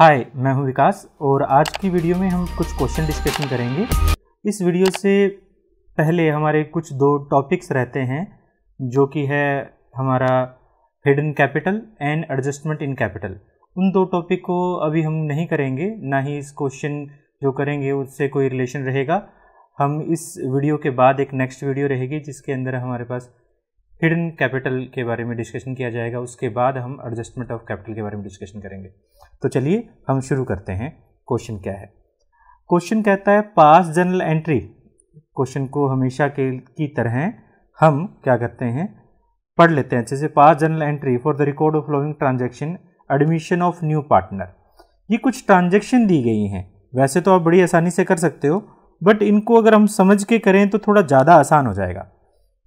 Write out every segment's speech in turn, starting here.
हाय मैं हूं विकास और आज की वीडियो में हम कुछ क्वेश्चन डिस्कशन करेंगे इस वीडियो से पहले हमारे कुछ दो टॉपिक्स रहते हैं जो कि है हमारा hidden capital and adjustment in capital उन दो टॉपिक को अभी हम नहीं करेंगे ना ही इस क्वेश्चन जो करेंगे उससे कोई रिलेशन रहेगा हम इस वीडियो के बाद एक नेक्स्ट वीडियो रहेगी जिसके अंदर हमारे पास हिडन कैपिटल के बारे में डिस्कशन किया जाएगा उसके बाद हम एडजस्टमेंट ऑफ कैपिटल के बारे में डिस्कशन करेंगे तो चलिए हम शुरू करते हैं क्वेश्चन क्या है क्वेश्चन कहता है पास जनरल एंट्री क्वेश्चन को हमेशा के की तरह हम क्या करते हैं पढ़ लेते हैं जैसे pass general entry for the record of following transaction admission of new partner ये कुछ ट्रांजेक्शन दी गई हैं वैसे तो आप बड़ी आसानी से कर सकते हो बट इनको अगर हम समझ के करें तो थोड़ा ज़्यादा आसान हो जाएगा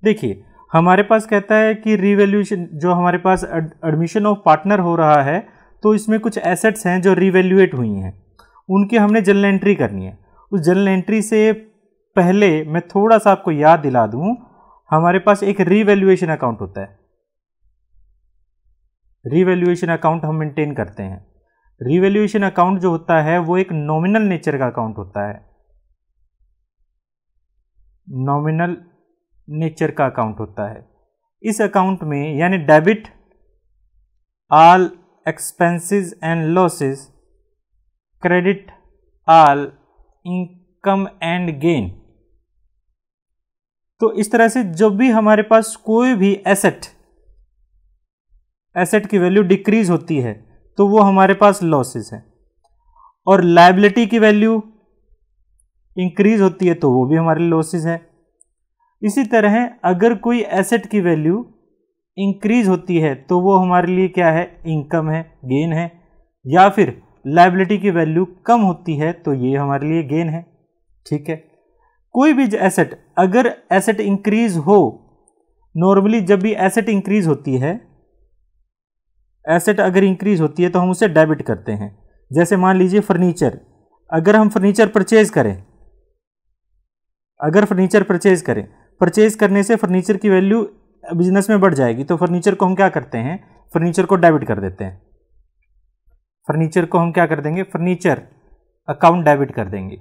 देखिए हमारे पास कहता है कि रिवेल्यूशन जो हमारे पास एडमिशन ऑफ पार्टनर हो रहा है तो इसमें कुछ एसेट्स हैं जो रिवेल्यूएट हुई हैं उनकी हमने जनरल एंट्री करनी है उस जनरल एंट्री से पहले मैं थोड़ा सा आपको याद दिला दूं हमारे पास एक रिवेल्यूएशन अकाउंट होता है रिवेल्यूएशन अकाउंट हम मेंटेन करते हैं रिवेल्यूएशन अकाउंट जो होता है वो एक नॉमिनल नेचर का अकाउंट होता है नॉमिनल नेचर का अकाउंट होता है इस अकाउंट में यानी debit all expenses and losses credit all income and gain तो इस तरह से जब भी हमारे पास कोई भी एसेट एसेट की वैल्यू डिक्रीज होती है तो वो हमारे पास लॉसेस है और लाइबिलिटी की वैल्यू इंक्रीज होती है तो वो भी हमारे लॉसेस है इसी तरह अगर कोई एसेट की वैल्यू इंक्रीज होती है तो वो हमारे लिए क्या है इनकम है गेन है या फिर लाइबिलिटी की वैल्यू कम होती है तो ये हमारे लिए गेन है ठीक है कोई भी एसेट अगर एसेट इंक्रीज हो नॉर्मली जब भी एसेट इंक्रीज होती है एसेट अगर इंक्रीज होती है तो हम उसे डेबिट करते हैं जैसे मान लीजिए फर्नीचर अगर हम फर्नीचर परचेज करें अगर फर्नीचर परचेज करें परचेज करने से फर्नीचर की वैल्यू बिजनेस में बढ़ जाएगी तो फर्नीचर को हम क्या करते हैं फर्नीचर को डेबिट कर देते हैं फर्नीचर को हम क्या कर देंगे फर्नीचर अकाउंट डेबिट कर देंगे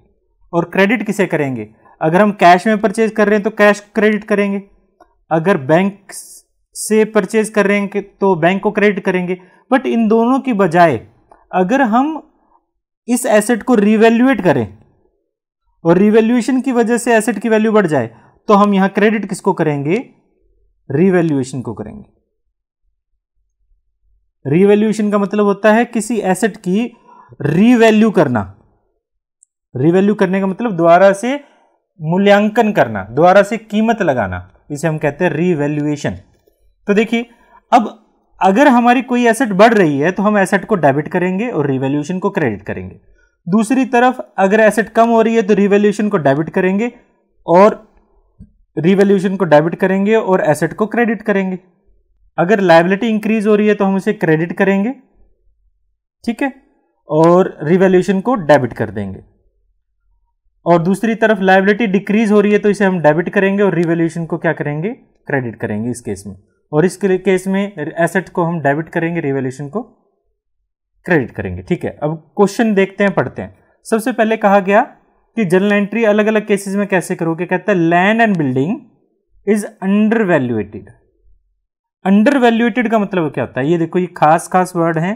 और क्रेडिट किसे करेंगे अगर हम कैश में परचेज कर रहे हैं तो कैश क्रेडिट करेंगे अगर बैंक से परचेज कर रहे हैं तो बैंक को क्रेडिट करेंगे बट इन दोनों की बजाय अगर हम इस एसेट को रिवेल्यूएट करें और रिवेल्यूएशन की वजह से एसेट की वैल्यू बढ़ जाए तो हम यहां क्रेडिट किसको करेंगे रिवेल्यूएशन को करेंगे रिवेल्यूएशन का मतलब होता है किसी एसेट की रिवैल्यू करना रिवैल्यू करने का मतलब दोबारा से मूल्यांकन करना दोबारा से कीमत लगाना इसे हम कहते हैं रिवैल्यूएशन तो देखिए अब अगर हमारी कोई एसेट बढ़ रही है तो हम एसेट को डेबिट करेंगे और रिवेल्यूशन को क्रेडिट करेंगे दूसरी तरफ अगर एसेट कम हो रही है तो रिवेल्यूशन को डेबिट करेंगे और रिवेल्यूशन को डेबिट करेंगे और एसेट को क्रेडिट करेंगे अगर लाइबिलिटी इंक्रीज हो रही है तो हम उसे क्रेडिट करेंगे ठीक है और रिवेल्यूशन को डेबिट कर देंगे और दूसरी तरफ लाइबिलिटी डिक्रीज हो रही है तो इसे हम डेबिट करेंगे और रिवेल्यूशन को क्या करेंगे क्रेडिट करेंगे इस केस में और इस केस में एसेट को हम डेबिट करेंगे रिवेल्यूशन को क्रेडिट करेंगे ठीक है अब क्वेश्चन देखते हैं पढ़ते हैं सबसे पहले कहा गया कि जर्नल एंट्री अलग अलग केसेस में कैसे करोगे कहता है land and building is under valuated under valuated का मतलब क्या होता है ये देखो ये खास खास वर्ड हैं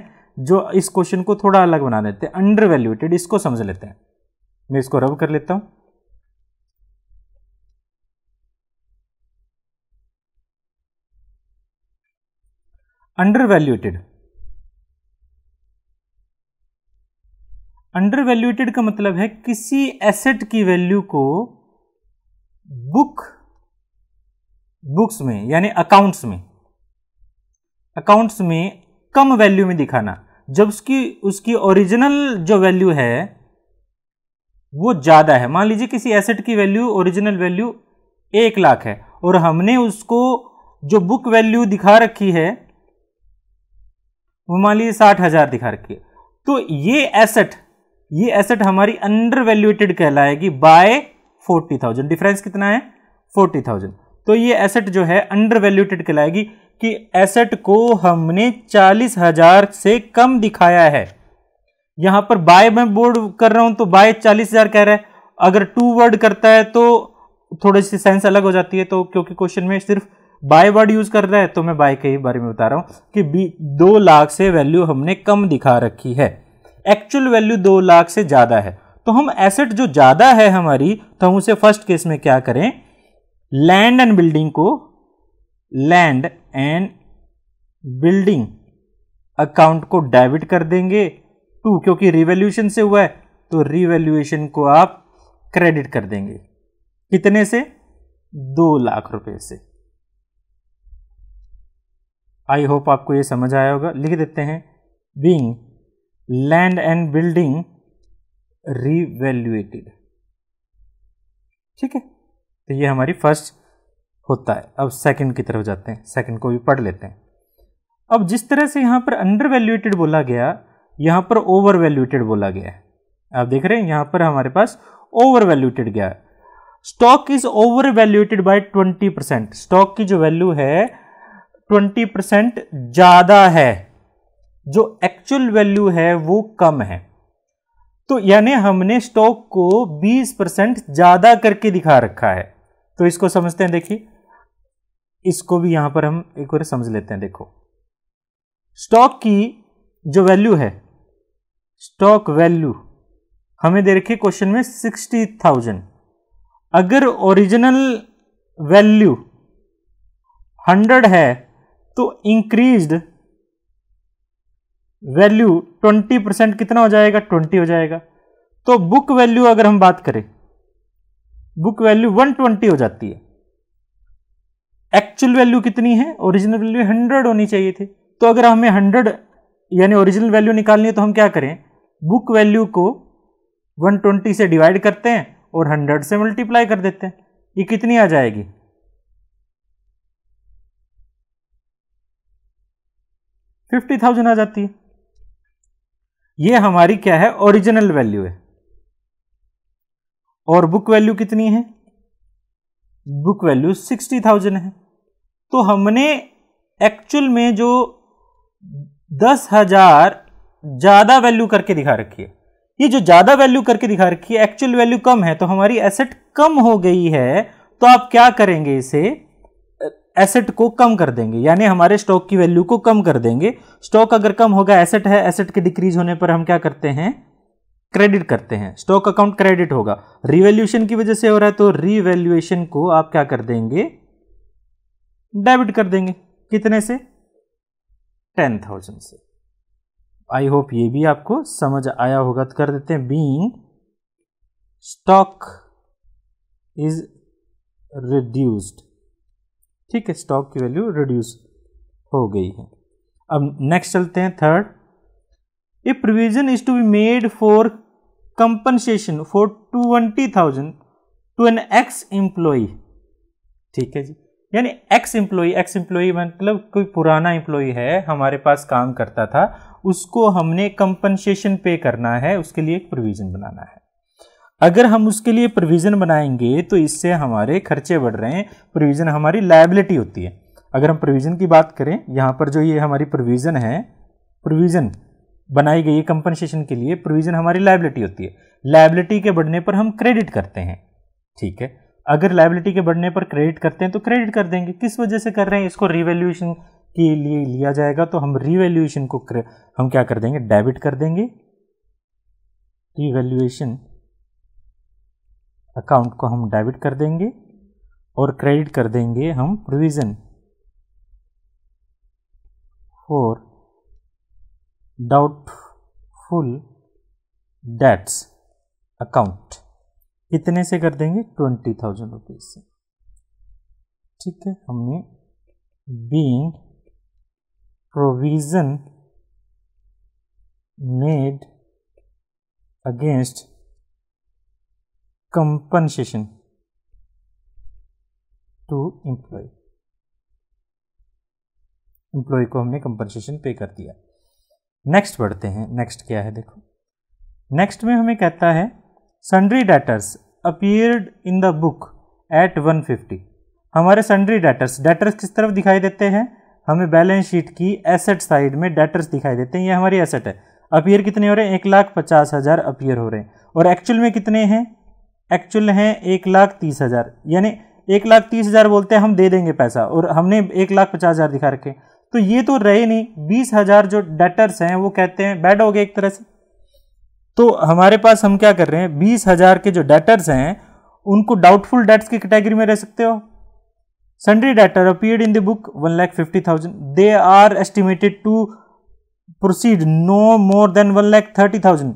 जो इस क्वेश्चन को थोड़ा अलग बना देते हैं अंडर वैल्यूएटेड इसको समझ लेते हैं मैं इसको रब कर लेता हूं अंडर वैल्यूएटेड अंडर वैल्यूटेड का मतलब है किसी एसेट की वैल्यू को बुक बुक्स में यानी अकाउंट्स में अकाउंट्स में कम वैल्यू में दिखाना जब उसकी उसकी ओरिजिनल जो वैल्यू है वो ज़्यादा है मान लीजिए किसी एसेट की वैल्यू ओरिजिनल वैल्यू एक लाख है और हमने उसको जो बुक वैल्यू दिखा रखी है वो मान लीजिए साठ हज़ार दिखा रखी है तो ये एसेट ये एसेट हमारी अंडर वैल्यूएटेड कहलाएगी बाय फोर्टी थाउजेंड डिफरेंस कितना है फोर्टी थाउजेंड तो ये एसेट जो है अंडर वैल्यूटेड कहलाएगी कि एसेट को हमने चालीस हजार से कम दिखाया है यहां पर बाय मैं बोर्ड कर रहा हूं तो बाय चालीस हजार कह रहा है अगर टू वर्ड करता है तो थोड़ी सी साइंस अलग हो जाती है तो क्योंकि क्वेश्चन में सिर्फ बाय वर्ड यूज कर रहा है तो मैं बाय के ही बारे में बता रहा हूं कि दो लाख से वैल्यू हमने कम दिखा रखी है एक्चुअल वैल्यू दो लाख से ज़्यादा है तो हम एसेट जो ज़्यादा है हमारी तो हम उसे फर्स्ट केस में क्या करें लैंड एंड बिल्डिंग को लैंड एंड बिल्डिंग अकाउंट को डेबिट कर देंगे टू क्योंकि रिवेल्यूशन से हुआ है तो रिवेल्यूएशन को आप क्रेडिट कर देंगे कितने से दो लाख रुपए से आई होप आपको ये समझ आया होगा लिख देते हैं being land and building revaluated ठीक है तो ये हमारी फर्स्ट होता है अब सेकंड की तरफ जाते हैं सेकंड को भी पढ़ लेते हैं अब जिस तरह से यहां पर अंडर वैल्यूएटेड बोला गया यहां पर ओवर वैल्यूएटेड बोला गया है आप देख रहे हैं यहां पर हमारे पास ओवर वैल्यूएटेड गया है stock is over valuated by twenty percent stock की जो वैल्यू है ट्वेंटी परसेंट ज़्यादा है जो एक्चुअल वैल्यू है वो कम है तो यानी हमने स्टॉक को 20 परसेंट ज़्यादा करके दिखा रखा है तो इसको समझते हैं देखिए इसको भी यहाँ पर हम एक बार समझ लेते हैं देखो स्टॉक की जो वैल्यू है स्टॉक वैल्यू हमें दे रखी क्वेश्चन में सिक्सटी थाउजेंड अगर ओरिजिनल वैल्यू हंड्रेड है तो इंक्रीज्ड वैल्यू 20 परसेंट कितना हो जाएगा 20 हो जाएगा तो बुक वैल्यू अगर हम बात करें बुक वैल्यू 120 हो जाती है एक्चुअल वैल्यू कितनी है ओरिजिनल वैल्यू 100 होनी चाहिए थी तो अगर हमें हंड्रेड यानी ओरिजिनल वैल्यू निकालनी है तो हम क्या करें बुक वैल्यू को ट्वेंटी से डिवाइड करते हैं और हंड्रेड से मल्टीप्लाई कर देते हैं ये कितनी आ जाएगी फिफ्टी थाउजेंड आ जाती है ये हमारी क्या है ओरिजिनल वैल्यू है और बुक वैल्यू कितनी है बुक वैल्यू सिक्सटी थाउजेंड है तो हमने एक्चुअल में जो दस हजार ज़्यादा वैल्यू करके दिखा रखी है ये जो ज़्यादा वैल्यू करके दिखा रखी है एक्चुअल वैल्यू कम है तो हमारी एसेट कम हो गई है तो आप क्या करेंगे इसे एसेट को कम कर देंगे यानी हमारे स्टॉक की वैल्यू को कम कर देंगे स्टॉक अगर कम होगा एसेट है एसेट के डिक्रीज होने पर हम क्या करते हैं क्रेडिट करते हैं स्टॉक अकाउंट क्रेडिट होगा रिवेल्यूशन की वजह से हो रहा है तो रिवैल्यूएशन को आप क्या कर देंगे डेबिट कर देंगे कितने से टेन थाउजेंड से आई होप ये भी आपको समझ आया होगा तो कर देते हैं बींग स्टॉक इज रिड्यूस्ड ठीक है स्टॉक की वैल्यू रिड्यूस हो गई है अब नेक्स्ट चलते हैं third a provision is to be made for compensation for twenty thousand to an ex employee ठीक है जी यानी एक्स एम्प्लॉय एक्स एम्प्लॉय मतलब कोई पुराना एम्प्लॉय है हमारे पास काम करता था उसको हमने कंपनसेशन पे करना है उसके लिए एक प्रोविज़न बनाना है अगर हम उसके लिए प्रोविज़न बनाएंगे तो इससे हमारे खर्चे बढ़ रहे हैं प्रोविज़न हमारी लाइबिलिटी होती है अगर हम प्रोविज़न की बात करें यहाँ पर जो ये हमारी प्रोविज़न है प्रोविज़न बनाई गई है कंपनसेशन के लिए प्रोविज़न हमारी लाइबिलिटी होती है लाइबिलिटी के बढ़ने पर हम क्रेडिट करते हैं ठीक है अगर लाइबिलिटी के बढ़ने पर क्रेडिट करते हैं तो क्रेडिट कर देंगे किस वजह से कर रहे हैं इसको रिवेल्यूशन के लिए लिया जाएगा तो हम रिवेल्यूशन को हम क्या कर देंगे डेबिट कर देंगे रिवेल्यूशन अकाउंट को हम डेबिट कर देंगे और क्रेडिट कर देंगे हम provision for doubtful debts account कितने से कर देंगे ट्वेंटी थाउजेंड रुपीज़ से ठीक है हमने being provision made against compensation to employee employee को हमने कंपनसेशन पे कर दिया नेक्स्ट बढ़ते हैं नेक्स्ट क्या है देखो नेक्स्ट में हमें कहता है sundry debtors appeared in the book at 150 हमारे सन्ड्री डेटर्स डेटर्स किस तरफ दिखाई देते हैं हमें बैलेंस शीट की एसेट साइड में डेटर्स दिखाई देते हैं ये हमारी एसेट है अपियर कितने हो रहे हैं एक लाख पचास हज़ार अपियर हो रहे हैं और एक्चुअल में कितने हैं एक्चुअल हैं एक लाख तीस हज़ार यानी एक लाख तीस हज़ार बोलते हैं हम दे देंगे पैसा और हमने एक लाख पचास हज़ार दिखा रखे तो ये तो रहे नहीं बीस हज़ार जो डेटर्स हैं वो कहते हैं बैड हो गए एक तरह से तो हमारे पास हम क्या कर रहे हैं बीस हज़ार के जो डेटर्स हैं उनको डाउटफुल डेट्स की कैटेगरी में रह सकते हो sundry debtor appeared in the book one lakh fifty thousand they are estimated to proceed no more than one lakh thirty thousand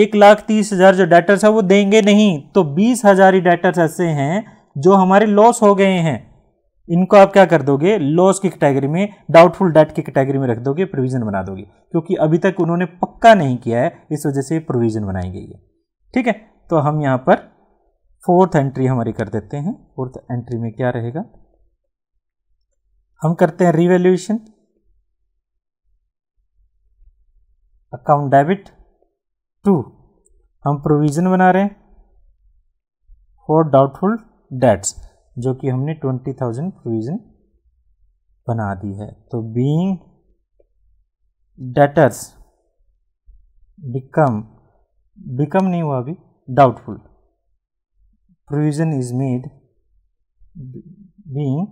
एक लाख तीस हज़ार जो डेटर्स है वो देंगे नहीं तो बीस हज़ार ही डेटर्स ऐसे हैं जो हमारे लॉस हो गए हैं इनको आप क्या कर दोगे लॉस की कैटेगरी में डाउटफुल डेट की कैटेगरी में रख दोगे प्रोविज़न बना दोगे क्योंकि अभी तक उन्होंने पक्का नहीं किया है इस वजह से प्रोविज़न बनाई गई है ठीक है तो हम यहाँ पर फोर्थ एंट्री हमारी कर देते हैं फोर्थ एंट्री में क्या रहेगा हम करते हैं रिवेल्यूशन अकाउंट डेबिट टू हम प्रोविज़न बना रहे हैं फॉर डाउटफुल डेट्स जो कि हमने ट्वेंटी थाउजेंड प्रोविज़न बना दी है तो बीइंग डेटर्स बिकम बिकम नहीं हुआ अभी doubtful provision is made being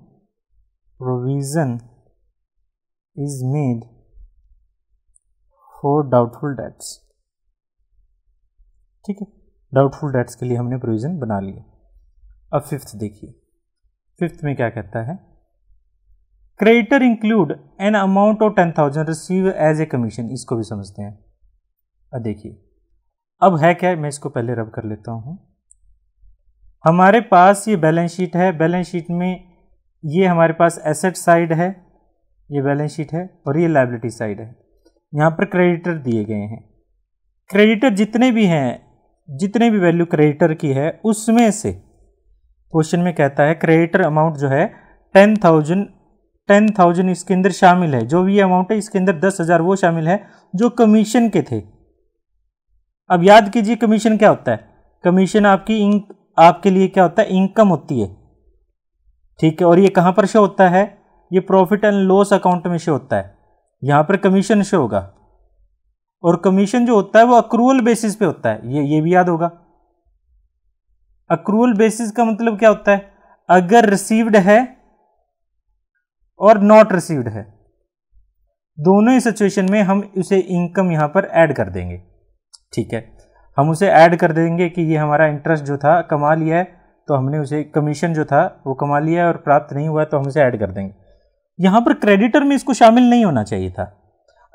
provision is made for doubtful debts ठीक है डाउटफुल डेट्स के लिए हमने प्रोविज़न बना लिए अब फिफ्थ देखिए फिफ्थ में क्या कहता है creditor include an amount of ten thousand receive as a commission इसको भी समझते हैं अब देखिए अब है क्या मैं इसको पहले रब कर लेता हूँ हमारे पास ये बैलेंस शीट है बैलेंस शीट में ये हमारे पास एसेट साइड है ये बैलेंस शीट है और ये लाइबिलिटी साइड है यहाँ पर क्रेडिटर दिए गए हैं क्रेडिटर जितने भी हैं जितने भी वैल्यू क्रेडिटर की है उसमें से क्वेश्चन में कहता है क्रेडिटर अमाउंट जो है टेन थाउजेंड टेन थाउजेंड इसके अंदर शामिल है जो भी अमाउंट है इसके अंदर दस हज़ार वो शामिल है जो कमीशन के थे अब याद कीजिए कमीशन क्या होता है कमीशन आपकी इंक आपके लिए क्या होता है इनकम होती है ठीक है और ये कहाँ पर शो होता है ये प्रॉफिट एंड लॉस अकाउंट में शो होता है यहाँ पर कमीशन शो होगा और कमीशन जो होता है वो अक्रूअल बेसिस पे होता है ये ये भी याद होगा अक्रूअल बेसिस का मतलब क्या होता है अगर रिसीव्ड है और नॉट रिसीव्ड है दोनों ही सिचुएशन में हम उसे इनकम यहां पर ऐड कर देंगे ठीक है हम उसे ऐड कर देंगे कि ये हमारा इंटरेस्ट जो था कमा लिया है तो हमने उसे कमीशन जो था वो कमा लिया और प्राप्त नहीं हुआ तो हम उसे ऐड कर देंगे यहां पर क्रेडिटर में इसको शामिल नहीं होना चाहिए था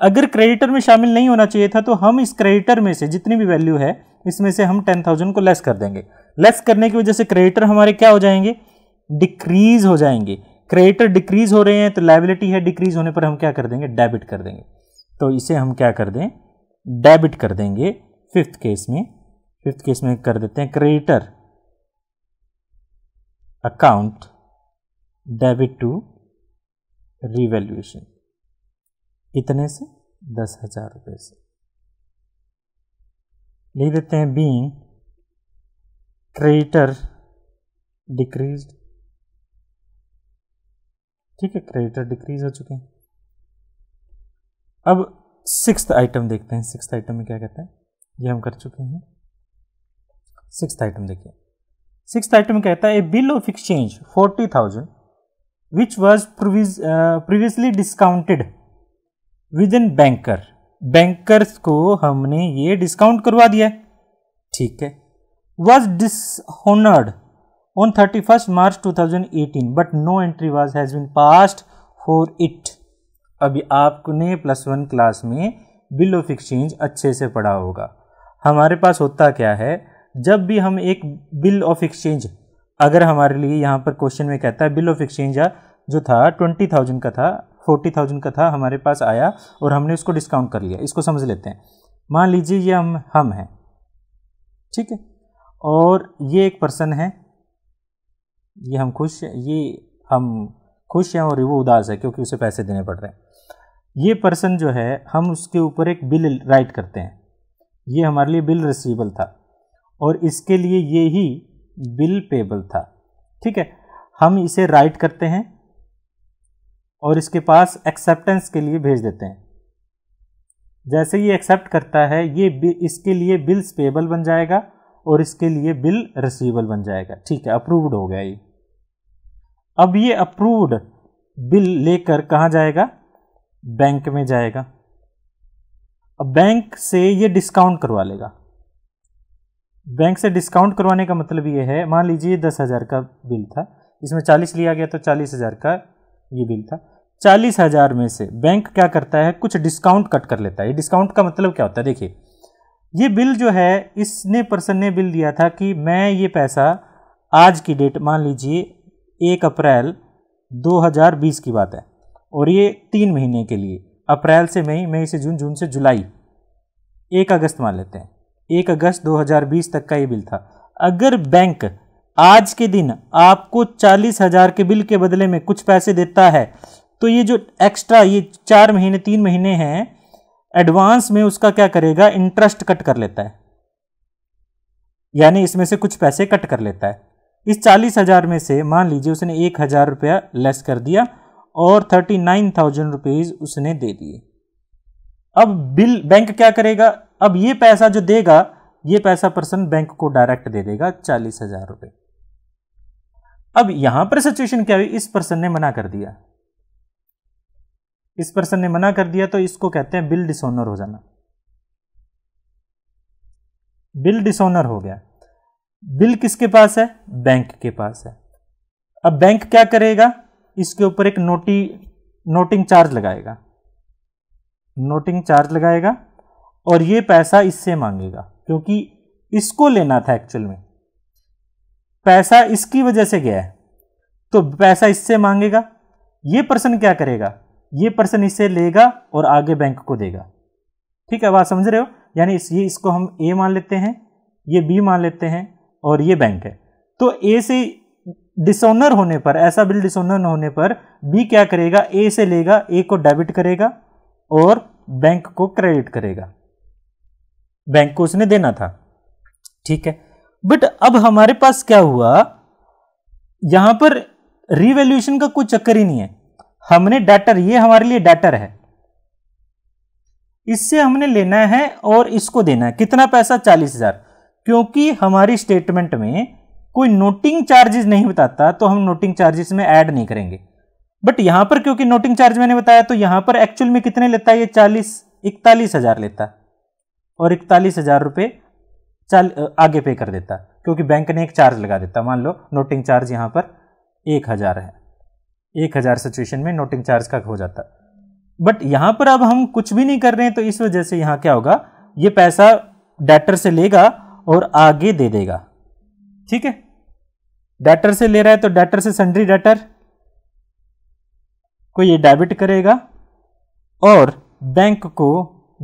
अगर क्रेडिटर में शामिल नहीं होना चाहिए था तो हम इस क्रेडिटर में से जितनी भी वैल्यू है इसमें से हम टेन थाउजेंड को लेस कर देंगे लेस करने की वजह से क्रेडिटर हमारे क्या हो जाएंगे डिक्रीज हो जाएंगे क्रेडिटर डिक्रीज हो रहे हैं तो लाइबिलिटी है डिक्रीज होने पर हम क्या कर देंगे डेबिट कर देंगे तो इसे हम क्या कर दें डेबिट कर देंगे फिफ्थ केस में फिफ्थ केस में कर देते हैं creditor account debit to revaluation कितने से दस हजार रुपये से लिख देते हैं बीइंग क्रेडिटर डिक्रीज ठीक है क्रेडिटर डिक्रीज हो चुके हैं अब सिक्स आइटम देखते हैं सिक्स आइटम में क्या कहते हैं ये हम कर चुके हैं सिक्स आइटम देखिए सिक्स आइटम कहता है a bill of exchange forty thousand which was previously discounted with in banker bankers को हमने ये डिस्काउंट करवा दिया ठीक है was dishonoured on thirty first March two thousand eighteen but no entry was has been passed for it अभी आपने plus one class में बिल ऑफ एक्सचेंज अच्छे से पढ़ा होगा हमारे पास होता क्या है जब भी हम एक बिल ऑफ एक्सचेंज अगर हमारे लिए यहाँ पर क्वेश्चन में कहता है बिल ऑफ एक्सचेंज जो था ट्वेंटी थाउजेंड का था फोर्टी थाउजेंड का था हमारे पास आया और हमने उसको डिस्काउंट कर लिया इसको समझ लेते हैं मान लीजिए ये हम हम हैं ठीक है और ये एक पर्सन है ये हम खुश ये हम खुश हैं और वो उदास है क्योंकि उसे पैसे देने पड़ रहे हैं ये पर्सन जो है हम उसके ऊपर एक बिल राइट करते हैं ये हमारे लिए बिल रिसीवेबल था और इसके लिए ये ही बिल पेबल था ठीक है हम इसे राइट करते हैं और इसके पास एक्सेप्टेंस के लिए भेज देते हैं जैसे ये एक्सेप्ट करता है ये इसके लिए बिल्स पेबल बन जाएगा और इसके लिए बिल रिसीवेबल बन जाएगा ठीक है अप्रूव्ड हो गया ये अब ये अप्रूव्ड बिल लेकर कहाँ जाएगा बैंक में जाएगा अब बैंक से ये डिस्काउंट करवा लेगा बैंक से डिस्काउंट करवाने का मतलब ये है मान लीजिए दस हज़ार का बिल था इसमें चालीस लिया गया तो चालीस हज़ार का ये बिल था चालीस हज़ार में से बैंक क्या करता है कुछ डिस्काउंट कट कर लेता है डिस्काउंट का मतलब क्या होता है देखिए ये बिल जो है इसने पर्सन ने बिल दिया था कि मैं ये पैसा आज की डेट मान लीजिए एक अप्रैल 2020 की बात है और ये तीन महीने के लिए अप्रैल से मई मई से जून जून से जुलाई एक अगस्त मान लेते हैं एक अगस्त 2020 तक का ये बिल था अगर बैंक आज के दिन आपको चालीस हजार के बिल के बदले में कुछ पैसे देता है तो ये जो एक्स्ट्रा ये चार महीने तीन महीने हैं एडवांस में उसका क्या करेगा इंटरेस्ट कट कर लेता है यानी इसमें से कुछ पैसे कट कर लेता है इस चालीस हज़ार में से मान लीजिए उसने एक हज़ार रुपया लेस कर दिया और थर्टी नाइन थाउजेंड रुपीज़ उसने दे दिए अब बिल बैंक क्या करेगा अब ये पैसा जो देगा ये पैसा पर्सन बैंक को डायरेक्ट दे देगा चालीस हज़ार रुपये अब यहां पर सिचुएशन क्या हुई इस पर्सन ने मना कर दिया इस पर्सन ने मना कर दिया तो इसको कहते हैं बिल डिसोनर हो जाना बिल डिसोनर हो गया बिल किसके पास है बैंक के पास है अब बैंक क्या करेगा इसके ऊपर एक नोटी नोटिंग चार्ज लगाएगा नोटिंग चार्ज लगाएगा और ये पैसा इससे मांगेगा क्योंकि इसको लेना था एक्चुअल में पैसा इसकी वजह से गया है तो पैसा इससे मांगेगा ये पर्सन क्या करेगा ये पर्सन इससे लेगा और आगे बैंक को देगा ठीक है बात समझ रहे हो यानी इस ये इसको हम ए मान लेते हैं ये बी मान लेते हैं और ये बैंक है तो ए से डिसोनर होने पर ऐसा बिल डिसोनर होने पर बी क्या करेगा ए से लेगा ए को डेबिट करेगा और बैंक को क्रेडिट करेगा बैंक को उसने देना था ठीक है बट अब हमारे पास क्या हुआ यहां पर रिवेल्यूशन का कोई चक्कर ही नहीं है हमने डाटर ये हमारे लिए डाटर है इससे हमने लेना है और इसको देना है कितना पैसा चालीस हजार क्योंकि हमारी स्टेटमेंट में कोई नोटिंग चार्जेस नहीं बताता तो हम नोटिंग चार्जेस में ऐड नहीं करेंगे बट यहां पर क्योंकि नोटिंग चार्ज मैंने बताया तो यहां पर एक्चुअल में कितने लेता है ये चालीस इकतालीस हजार लेता और इकतालीस हजार रुपये चल आगे पे कर देता क्योंकि बैंक ने एक चार्ज लगा देता मान लो नोटिंग चार्ज यहाँ पर एक हज़ार है एक हज़ार सिचुएशन में नोटिंग चार्ज का हो जाता बट यहाँ पर अब हम कुछ भी नहीं कर रहे हैं तो इस वजह से यहाँ क्या होगा ये पैसा डेटर से लेगा और आगे दे देगा ठीक है डेटर से ले रहा है तो डेटर से सन्ड्री डेटर को ये डेबिट करेगा और बैंक को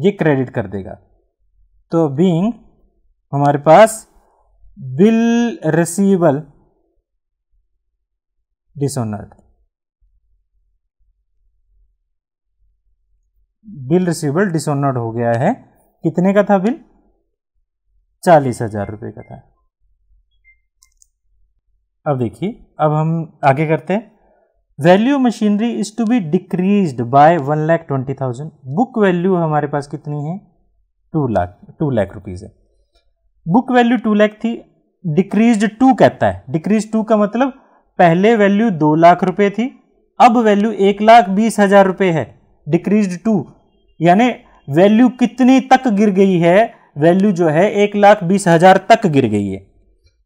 ये क्रेडिट कर देगा तो बीइंग हमारे पास bill receivable dishonoured bill receivable dishonoured हो गया है कितने का था बिल चालीस हजार रुपये का था अब देखिए अब हम आगे करते हैं value machinery is to be decrease by one lakh twenty thousand book value हमारे पास कितनी है two lakh two lakh rupees है बुक वैल्यू टू लैख थी डिक्रीज टू कहता है डिक्रीज टू का मतलब पहले वैल्यू दो लाख रुपए थी अब वैल्यू एक लाख बीस हजार रुपये है डिक्रीज टू यानी वैल्यू कितनी तक गिर गई है वैल्यू जो है एक लाख बीस हजार तक गिर गई है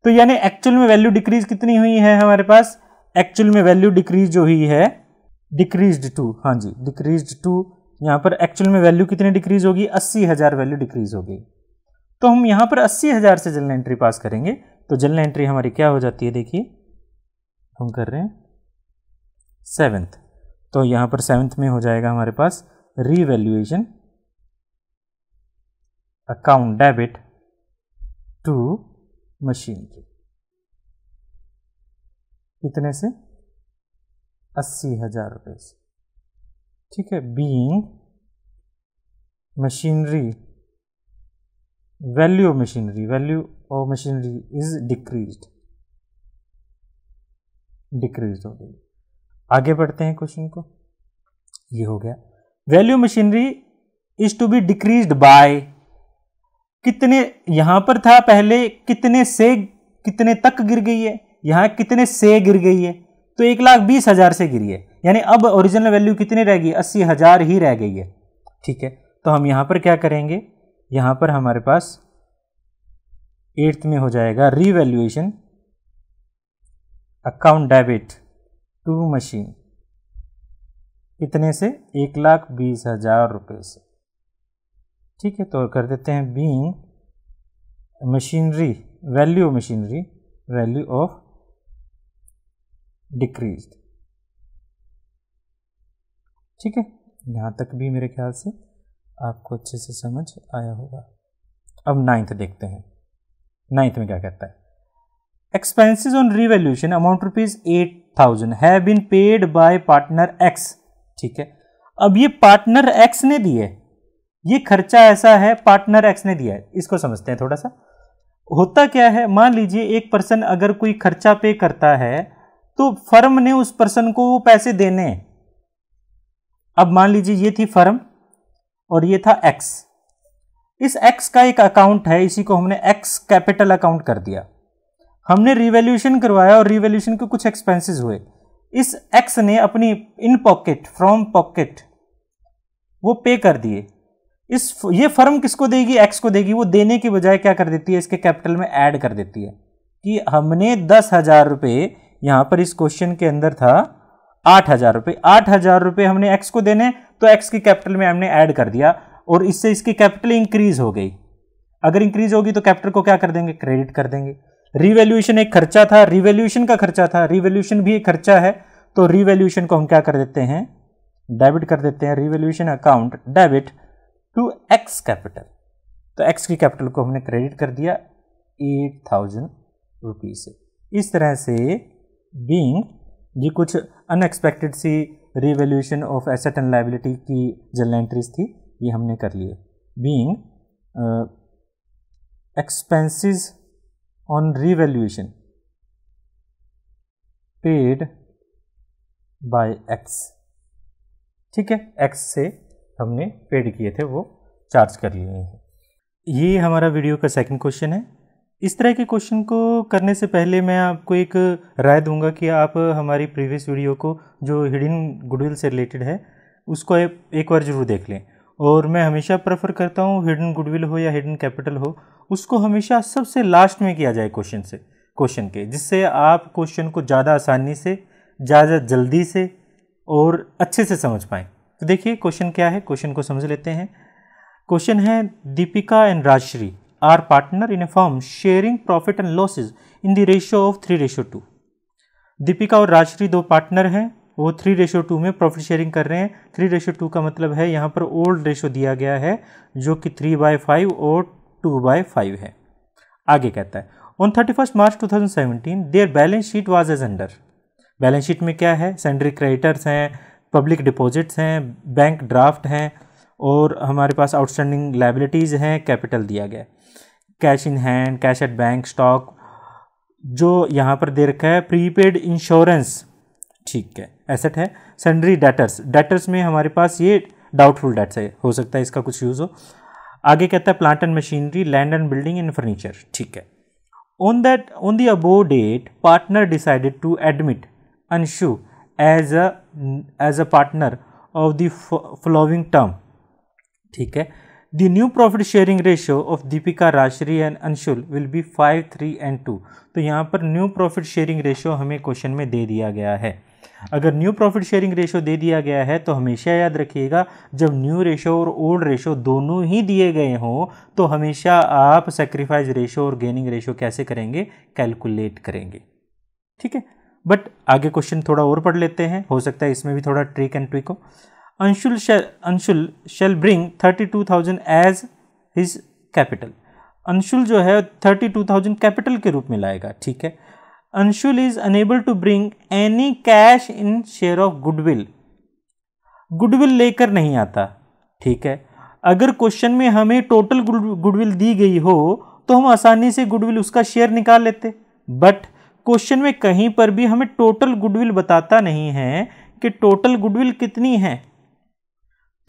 तो यानी एक्चुअल में वैल्यू डिक्रीज कितनी हुई है हमारे पास एक्चुअल में वैल्यू डिक्रीज जो हुई है डिक्रीज टू हाँ जी डिक्रीज टू यहाँ पर एक्चुअल में वैल्यू कितनी डिक्रीज होगी अस्सी हजार वैल्यू डिक्रीज होगी तो हम यहाँ पर अस्सी हज़ार से जनरल एंट्री पास करेंगे तो जनरल एंट्री हमारी क्या हो जाती है देखिए हम कर रहे हैं सेवन्थ तो यहाँ पर सेवन्थ में हो जाएगा हमारे पास revaluation account debit to machine के कितने से अस्सी हज़ार रुपये से ठीक है being machinery value of machinery value of machinery is decreased decreased हो गई आगे बढ़ते हैं क्वेश्चन को ये हो गया value machinery is to be decrease by कितने यहां पर था पहले कितने से कितने तक गिर गई है यहां कितने से गिर गई है तो एक लाख बीस हज़ार से गिरी है यानी अब ओरिजिनल वैल्यू कितनी रह गई अस्सी हज़ार ही रह गई है ठीक है तो हम यहां पर क्या करेंगे यहाँ पर हमारे पास एट्थ में हो जाएगा revaluation account debit to machine कितने से एक लाख बीस हज़ार रुपये से ठीक है तो कर देते हैं being machinery value machinery value of decrease ठीक है यहाँ तक भी मेरे ख्याल से आपको अच्छे से समझ आया होगा अब नाइन्थ देखते हैं नाइन्थ में क्या कहता है expenses on revaluation amount rupees eight thousand है been paid by partner X ठीक है अब ये पार्टनर एक्स ने दिए ये खर्चा ऐसा है पार्टनर एक्स ने दिया है इसको समझते हैं थोड़ा सा होता क्या है मान लीजिए एक पर्सन अगर कोई खर्चा पे करता है तो फर्म ने उस पर्सन को वो पैसे देने अब मान लीजिए ये थी फर्म और ये था एक्स इस एक्स का एक अकाउंट है इसी को हमने एक्स कैपिटल अकाउंट कर दिया हमने रिवेल्यूशन करवाया और रिवेल्यूशन के कुछ एक्सपेंसेस हुए इस एक्स ने अपनी इन पॉकेट फ्रॉम पॉकेट वो पे कर दिए इस ये फर्म किसको देगी एक्स को देगी वो देने के बजाय क्या कर देती है इसके कैपिटल में ऐड कर देती है कि हमने दस हज़ार रुपये यहाँ पर इस क्वेश्चन के अंदर था आठ हजार रुपये आठ हजार रुपये हमने एक्स को देने तो एक्स की कैपिटल में हमने ऐड कर दिया और इससे इसकी कैपिटल इंक्रीज हो गई अगर इंक्रीज होगी तो कैपिटल को क्या कर देंगे क्रेडिट कर देंगे रिवेल्यूशन एक खर्चा था रिवेल्यूशन का खर्चा था रिवेल्यूशन भी एक खर्चा है तो रिवेल्यूशन को हम क्या कर देते हैं डेबिट कर देते हैं revaluation account debit to X capital तो एक्स की कैपिटल को हमने क्रेडिट कर दिया एट थाउजेंड रुपीज़ इस तरह से बींग ये कुछ अनएक्सपेक्टेड सी revaluation of asset and liability की जर्नल एंट्रीज थी ये हमने कर लिए being expenses on revaluation paid by X ठीक है एक्स से हमने पेड किए थे वो चार्ज कर लिए हैं ये हमारा वीडियो का सेकंड क्वेश्चन है इस तरह के क्वेश्चन को करने से पहले मैं आपको एक राय दूंगा कि आप हमारी प्रीवियस वीडियो को जो हिडन गुडविल से रिलेटेड है उसको एक बार ज़रूर देख लें और मैं हमेशा प्रेफर करता हूँ हिडन गुडविल हो या हिडन कैपिटल हो उसको हमेशा सबसे लास्ट में किया जाए क्वेश्चन से क्वेश्चन के जिससे आप क्वेश्चन को ज़्यादा आसानी से ज़्यादा जल्दी से और अच्छे से समझ पाएँ तो देखिए क्वेश्चन क्या है क्वेश्चन को समझ लेते हैं क्वेश्चन है Deepika and Rajshree are partner in a firm sharing profit and losses in the ratio of 3 ratio 2. Deepika और राजश्री दो पार्टनर हैं वो थ्री रेशो टू में प्रॉफिट शेयरिंग कर रहे हैं थ्री रेशो टू का मतलब है यहाँ पर ओल्ड रेशो दिया गया है जो कि थ्री बाय फाइव और टू बाय फाइव है आगे कहता है on thirty first March two thousand seventeen their balance sheet was as under balance sheet में क्या है सेंडरी क्रेडिटर्स हैं पब्लिक डिपॉजिट्स हैं बैंक ड्राफ्ट हैं और हमारे पास आउटस्टैंडिंग लाइबिलिटीज़ हैं कैपिटल दिया गया है cash in hand cash at bank stock जो यहाँ पर दे रखा है प्रीपेड इंश्योरेंस ठीक है एसेट है सेंडरी डेटर्स डेटर्स में हमारे पास ये डाउटफुल डेट्स है हो सकता है इसका कुछ यूज़ हो आगे कहता है plant and machinery land and building and furniture ठीक है on that on the above date partner decided to admit Anshu as a a partner of of the following ठीक है The new profit sharing ratio of Deepika Rashri and Anshul will be 5, 3 and 2. तो यहाँ पर new profit sharing ratio हमें question में दे दिया गया है अगर न्यू प्रॉफिट शेयरिंग रेशो दे दिया गया है तो हमेशा याद रखिएगा जब न्यू रेशो और ओल्ड रेशो दोनों ही दिए गए हों तो हमेशा आप सेक्रीफाइज रेशो और गेनिंग रेशो कैसे करेंगे कैलकुलेट करेंगे ठीक है बट आगे क्वेश्चन थोड़ा और पढ़ लेते हैं हो सकता है इसमें भी थोड़ा ट्रिक एंड ट्विक हो Anshul Anshul shall bring thirty two thousand as his capital Anshul जो है थर्टी टू थाउजेंड कैपिटल के रूप में लाएगा ठीक है Anshul is unable to bring any cash in share of goodwill goodwill लेकर नहीं आता ठीक है अगर क्वेश्चन में हमें टोटल गुडविल दी गई हो तो हम आसानी से गुडविल उसका शेयर निकाल लेते बट क्वेश्चन में कहीं पर भी हमें टोटल गुडविल बताता नहीं है कि टोटल गुडविल कितनी है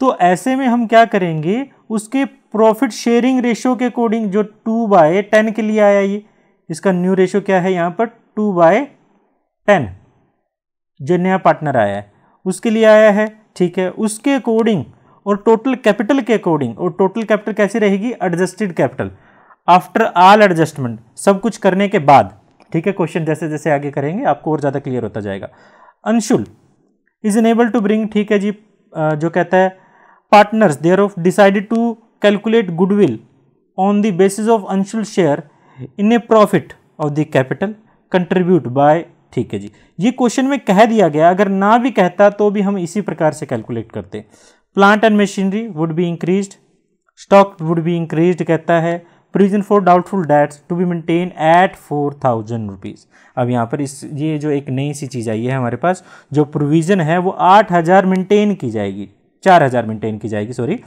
तो ऐसे में हम क्या करेंगे उसके प्रॉफिट शेयरिंग रेशियो के अकॉर्डिंग जो टू बाय टेन के लिए आया ये इसका न्यू रेशियो क्या है यहाँ पर टू बाय टेन जो नया पार्टनर आया है उसके लिए आया है ठीक है उसके अकॉर्डिंग और टोटल कैपिटल के अकॉर्डिंग और टोटल कैपिटल कैसी रहेगी adjusted capital after all adjustment सब कुछ करने के बाद ठीक है क्वेश्चन जैसे जैसे आगे करेंगे आपको और ज़्यादा क्लियर होता जाएगा Anshul is enable to bring ठीक है जी जो कहता है partners thereof decided to calculate goodwill on the basis of Anshul share in a profit of the capital contribute by ठीक है जी ये क्वेश्चन में कह दिया गया अगर ना भी कहता तो भी हम इसी प्रकार से कैलकुलेट करते plant and machinery would be increased stock would be increased कहता है provision for doubtful debts to be maintain at four thousand rupees अब यहाँ पर इस ये जो एक नई सी चीज़ आई है हमारे पास जो प्रोविज़न है वो आठ हज़ार मेंटेन की जाएगी चार हज़ार मेंटेन की जाएगी सॉरी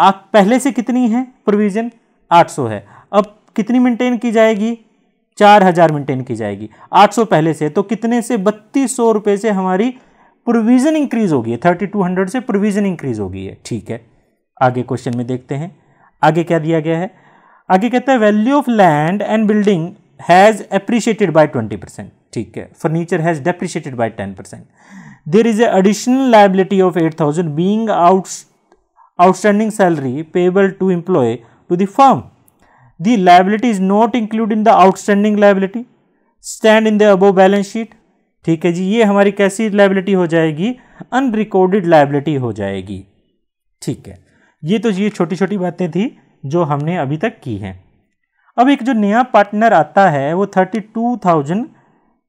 आप पहले से कितनी है प्रोविज़न आठ सौ है अब कितनी मेंटेन की जाएगी चार हज़ार मेंटेन की जाएगी आठ सौ पहले से तो कितने से बत्तीस सौ रुपये से हमारी प्रोविज़न इंक्रीज़ होगी थर्टी टू हंड्रेड से प्रोविज़न इंक्रीज़ होगी है ठीक है आगे क्वेश्चन में देखते हैं आगे क्या दिया गया है आगे कहता है value of land and building has appreciated by twenty percent ठीक है furniture has depreciated by ten percent there is a additional liability of 8000 being out, outstanding salary payable to employee to the firm. The liability is not included in the outstanding liability stand in the above balance sheet. ठीक है जी ये हमारी कैसी liability हो जाएगी unrecorded liability हो जाएगी ठीक है ये तो ये छोटी छोटी बातें थी जो हमने अभी तक की हैं अब एक जो नया पार्टनर आता है वो थर्टी टू थाउजेंड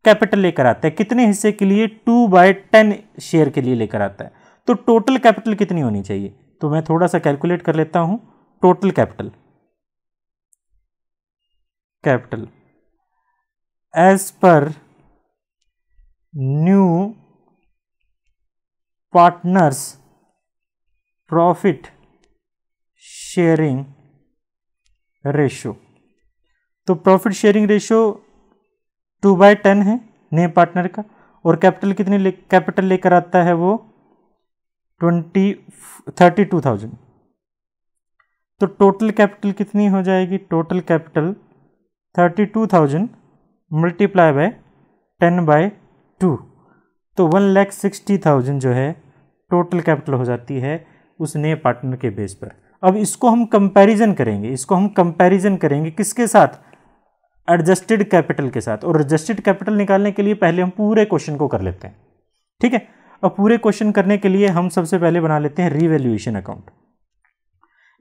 कैपिटल लेकर आता है कितने हिस्से के लिए टू बाय टेन शेयर के लिए लेकर आता है तो टोटल कैपिटल कितनी होनी चाहिए तो मैं थोड़ा सा कैलकुलेट कर लेता हूं total capital capital as per new partners profit sharing ratio तो profit sharing ratio two by ten है नए पार्टनर का और कैपिटल कितनी ले कैपिटल लेकर आता है वो ट्वेंटी थर्टी टू थाउजेंड तो टोटल कैपिटल कितनी हो जाएगी total capital thirty two thousand multiply by ten by two तो वन लैख सिक्सटी थाउजेंड जो है टोटल कैपिटल हो जाती है उस नए पार्टनर के बेस पर अब इसको हम कंपैरिजन करेंगे इसको हम कंपैरिजन करेंगे किसके साथ एडजस्टेड कैपिटल के साथ और एडजस्टेड कैपिटल निकालने के लिए पहले हम पूरे क्वेश्चन को कर लेते हैं ठीक है अब पूरे क्वेश्चन करने के लिए हम सबसे पहले बना लेते हैं रीवैल्यूएशन अकाउंट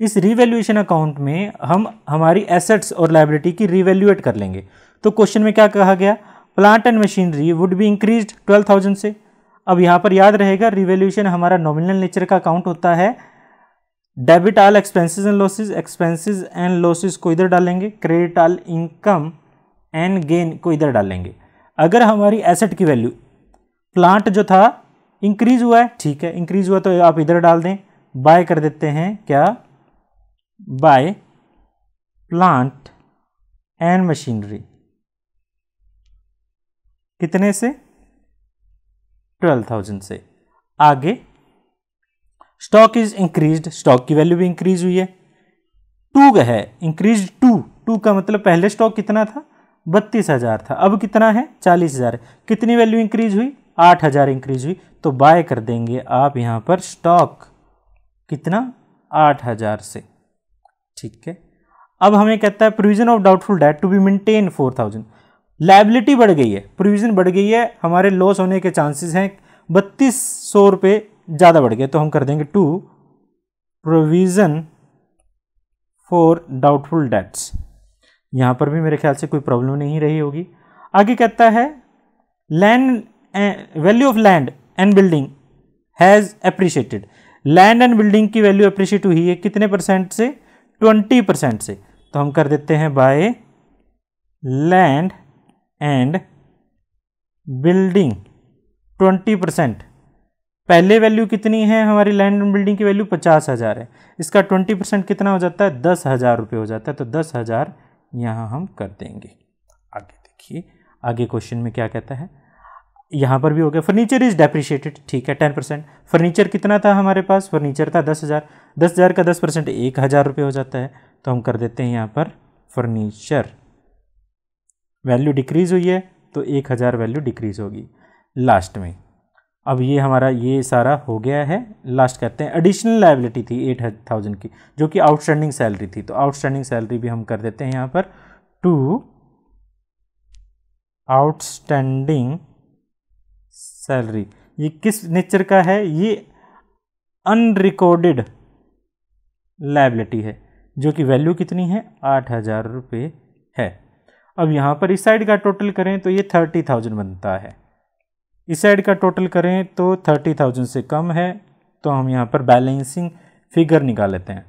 इस रीवैल्यूएशन अकाउंट में हम हमारी एसेट्स और लाइबिलिटी की रीवैल्यूएट कर लेंगे तो क्वेश्चन में क्या कहा गया plant and machinery would be increase twelve thousand से अब यहाँ पर याद रहेगा रिवेल्यूशन हमारा नॉमिनल नेचर का अकाउंट होता है debit all expenses and losses expenses and losses को इधर डालेंगे credit all income and gain को इधर डालेंगे अगर हमारी एसेट की वैल्यू प्लांट जो था इंक्रीज हुआ है ठीक है इंक्रीज हुआ तो आप इधर डाल दें बाय कर देते हैं क्या बाय प्लांट एंड मशीनरी कितने से ट्वेल्व थाउजेंड से आगे स्टॉक इज इंक्रीज स्टॉक की वैल्यू भी इंक्रीज हुई है टू का है इंक्रीज टू टू का मतलब पहले स्टॉक कितना था बत्तीस हज़ार था अब कितना है चालीस हज़ार कितनी वैल्यू इंक्रीज हुई आठ हज़ार इंक्रीज हुई तो बाय कर देंगे आप यहाँ पर स्टॉक कितना आठ हज़ार से ठीक है अब हमें कहता है provision of doubtful debt to be maintain four thousand liability बढ़ गई है प्रोविजन बढ़ गई है हमारे लॉस होने के चांसेस हैं बत्तीस सौ रुपये ज़्यादा बढ़ गया तो हम कर देंगे to provision for doubtful debts यहाँ पर भी मेरे ख्याल से कोई प्रॉब्लम नहीं रही होगी आगे कहता है land value of land and building has appreciated land and building की वैल्यू अप्रिशिएट हुई है कितने परसेंट से ट्वेंटी परसेंट से तो हम कर देते हैं by land and building twenty percent पहले वैल्यू कितनी है हमारी लैंड एंड बिल्डिंग की वैल्यू पचास हज़ार है इसका ट्वेंटी परसेंट कितना हो जाता है दस हज़ार रुपये हो जाता है तो दस हज़ार यहाँ हम कर देंगे आगे देखिए आगे क्वेश्चन में क्या कहता है यहाँ पर भी हो गया फर्नीचर इज़ डेप्रिशिएटेड ठीक है टेन परसेंट फर्नीचर कितना था हमारे पास फर्नीचर था दस हज़ार दस हज़ार का दस परसेंट एक हज़ार रुपये हो जाता है तो हम कर देते हैं यहाँ पर फर्नीचर वैल्यू डिक्रीज़ हुई है तो एक हज़ार वैल्यू डिक्रीज़ होगी लास्ट में अब ये हमारा ये सारा हो गया है लास्ट करते हैं एडिशनल लाइबिलिटी थी एट थाउजेंड की जो कि आउटस्टैंडिंग सैलरी थी तो आउटस्टैंडिंग सैलरी भी हम कर देते हैं यहाँ पर टू आउटस्टैंडिंग सैलरी ये किस नेचर का है ये अनरिकॉर्डेड लाइबिलिटी है जो कि वैल्यू कितनी है आठ हज़ार रुपये है अब यहाँ पर इस साइड का टोटल करें तो ये थर्टी थाउजेंड बनता है इस साइड का टोटल करें तो थर्टी थाउजेंड से कम है तो हम यहाँ पर बैलेंसिंग फिगर निकाल लेते हैं